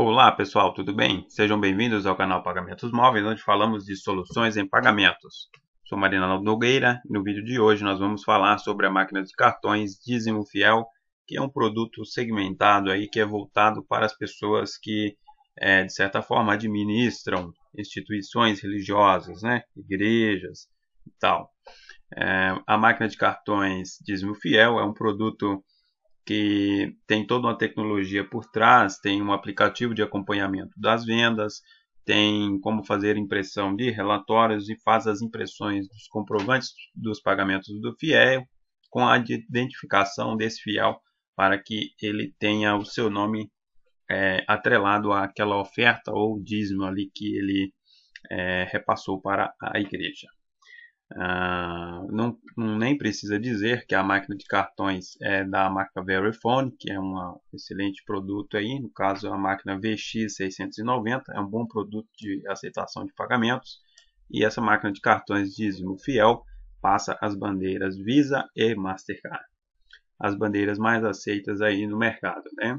Olá pessoal, tudo bem? Sejam bem-vindos ao canal Pagamentos Móveis, onde falamos de soluções em pagamentos. Sou Marina Nogueira e no vídeo de hoje nós vamos falar sobre a máquina de cartões Dízimo Fiel, que é um produto segmentado aí que é voltado para as pessoas que é, de certa forma administram instituições religiosas, né? igrejas e tal. É, a máquina de cartões Dízimo Fiel é um produto que tem toda uma tecnologia por trás, tem um aplicativo de acompanhamento das vendas, tem como fazer impressão de relatórios e faz as impressões dos comprovantes dos pagamentos do fiel com a identificação desse fiel para que ele tenha o seu nome é, atrelado àquela oferta ou dízimo ali que ele é, repassou para a igreja. Ah, não, nem precisa dizer que a máquina de cartões é da marca Verifone, que é um excelente produto aí, no caso a máquina VX690, é um bom produto de aceitação de pagamentos, e essa máquina de cartões dízimo fiel passa as bandeiras Visa e Mastercard, as bandeiras mais aceitas aí no mercado, né?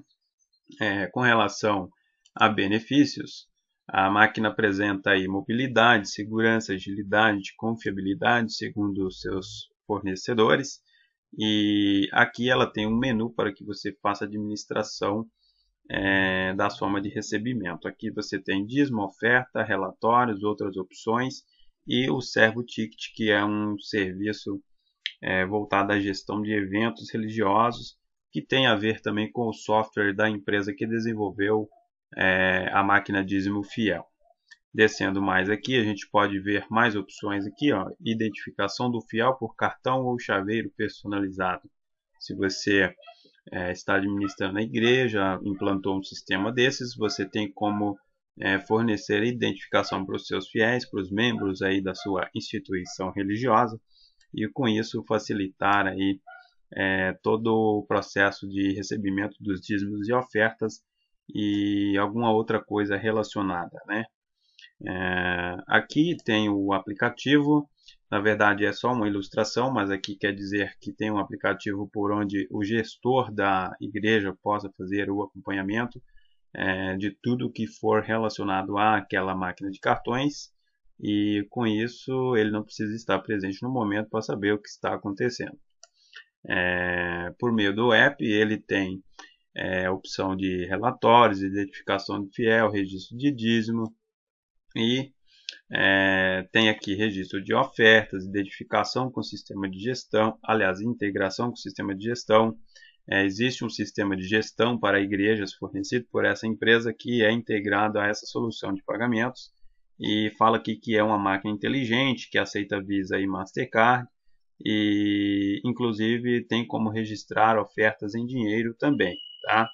É, com relação a benefícios, a máquina apresenta aí mobilidade, segurança, agilidade, confiabilidade, segundo os seus fornecedores. E aqui ela tem um menu para que você faça administração é, da soma de recebimento. Aqui você tem dízimo, oferta, relatórios, outras opções e o Servo Ticket, que é um serviço é, voltado à gestão de eventos religiosos, que tem a ver também com o software da empresa que desenvolveu é, a máquina dízimo fiel. Descendo mais aqui, a gente pode ver mais opções aqui, ó, identificação do fiel por cartão ou chaveiro personalizado. Se você é, está administrando a igreja, implantou um sistema desses, você tem como é, fornecer identificação para os seus fiéis, para os membros aí da sua instituição religiosa e com isso facilitar aí é, todo o processo de recebimento dos dízimos e ofertas e alguma outra coisa relacionada, né? É, aqui tem o aplicativo, na verdade é só uma ilustração, mas aqui quer dizer que tem um aplicativo por onde o gestor da igreja possa fazer o acompanhamento é, de tudo que for relacionado àquela máquina de cartões e com isso ele não precisa estar presente no momento para saber o que está acontecendo. É, por meio do app ele tem é, opção de relatórios, identificação de fiel, registro de dízimo e é, tem aqui registro de ofertas, identificação com o sistema de gestão, aliás, integração com o sistema de gestão. É, existe um sistema de gestão para igrejas fornecido por essa empresa que é integrado a essa solução de pagamentos e fala aqui que é uma máquina inteligente que aceita Visa e Mastercard e inclusive tem como registrar ofertas em dinheiro também. Tá?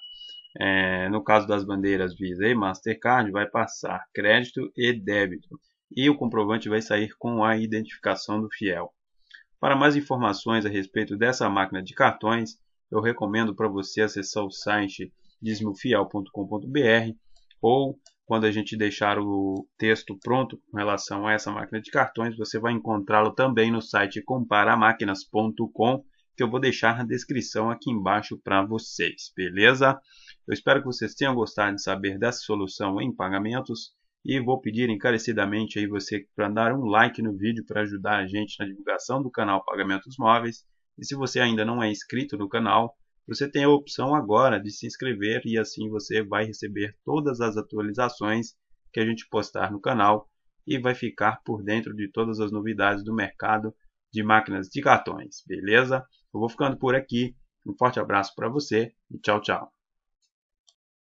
É, no caso das bandeiras Visa e Mastercard, vai passar crédito e débito. E o comprovante vai sair com a identificação do fiel. Para mais informações a respeito dessa máquina de cartões, eu recomendo para você acessar o site dismofiel.com.br ou quando a gente deixar o texto pronto com relação a essa máquina de cartões, você vai encontrá-lo também no site comparamáquinas.com.br que eu vou deixar na descrição aqui embaixo para vocês, beleza? Eu espero que vocês tenham gostado de saber dessa solução em pagamentos e vou pedir encarecidamente aí você para dar um like no vídeo para ajudar a gente na divulgação do canal Pagamentos Móveis. E se você ainda não é inscrito no canal, você tem a opção agora de se inscrever e assim você vai receber todas as atualizações que a gente postar no canal e vai ficar por dentro de todas as novidades do mercado de máquinas de cartões, beleza? Eu vou ficando por aqui. Um forte abraço para você e tchau, tchau.